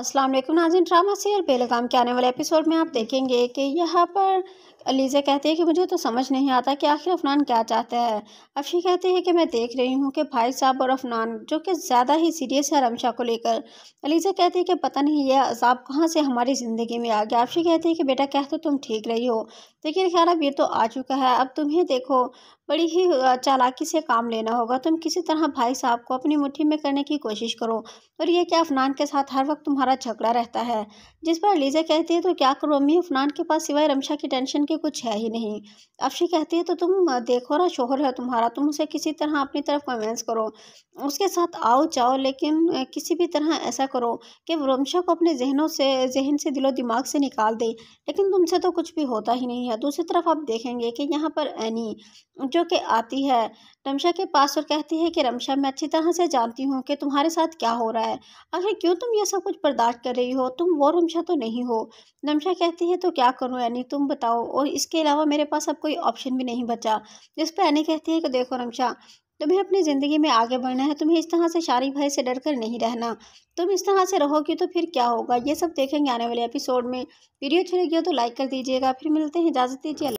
अस्सलाम वालेकुम नाजिन drama serial बेलगाम के आने वाले एपिसोड में आप देखेंगे कि यहाँ पर अलीज़ा कहते हैं कि मुझे तो समझ नहीं आता कि आखिर अफनान क्या चाहता है अफी कहते हैं कि मैं देख रही हूँ कि भाई साहब और अफनान जो कि ज़्यादा ही सीरियस है रमशा को लेकर अलीज़ा कहती है कि पता नहीं यह अजाब कहाँ से हमारी ज़िंदगी में आ गया अफी कहती है कि बेटा कह तो तुम ठीक रही हो लेकिन खैर अब ये तो आ चुका है अब तुम्हें देखो बड़ी ही चालाकी से काम लेना होगा तुम किसी तरह भाई साहब को अपनी मुट्ठी में करने की कोशिश करो और यह क्या अफनान के साथ हर वक्त तुम्हारा झगड़ा रहता है जिस पर लीजा कहती है तो क्या करो अम्मी अफनान के पास सिवाय रमशा की टेंशन के कुछ है ही नहीं अफशी कहती है तो तुम देखो ना शोहर है तुम्हारा तुम उसे किसी तरह अपनी तरफ कन्वेंस करो उसके साथ आओ जाओ लेकिन किसी भी तरह ऐसा करो कि रमशा को अपने जहनों से जहन से दिलो दिमाग से निकाल दे लेकिन तुमसे तो कुछ भी होता ही नहीं है दूसरी तरफ आप देखेंगे कि यहाँ पर एनी जो जो कि आती है रमशा के पास और कहती है कि रमशा मैं अच्छी तरह से जानती हूँ कि तुम्हारे साथ क्या हो रहा है आखिर क्यों तुम ये सब कुछ बर्दाश्त कर रही हो तुम वो रमशा तो नहीं हो रमशा कहती है तो क्या करूँ यानी तुम बताओ और इसके अलावा मेरे पास अब कोई ऑप्शन भी नहीं बचा जिस पर यानी कहती है कि देखो रमशा तुम्हें अपनी ज़िंदगी में आगे बढ़ना है तुम्हें इस तरह से शारी भाई से डर कर नहीं रहना तुम इस तरह से रहोगी तो फिर क्या होगा ये सब देखेंगे आने वाले एपिसोड में वीडियो अच्छी लगी हो तो लाइक कर दीजिएगा फिर मिलते हैं इजाज़त दीजिए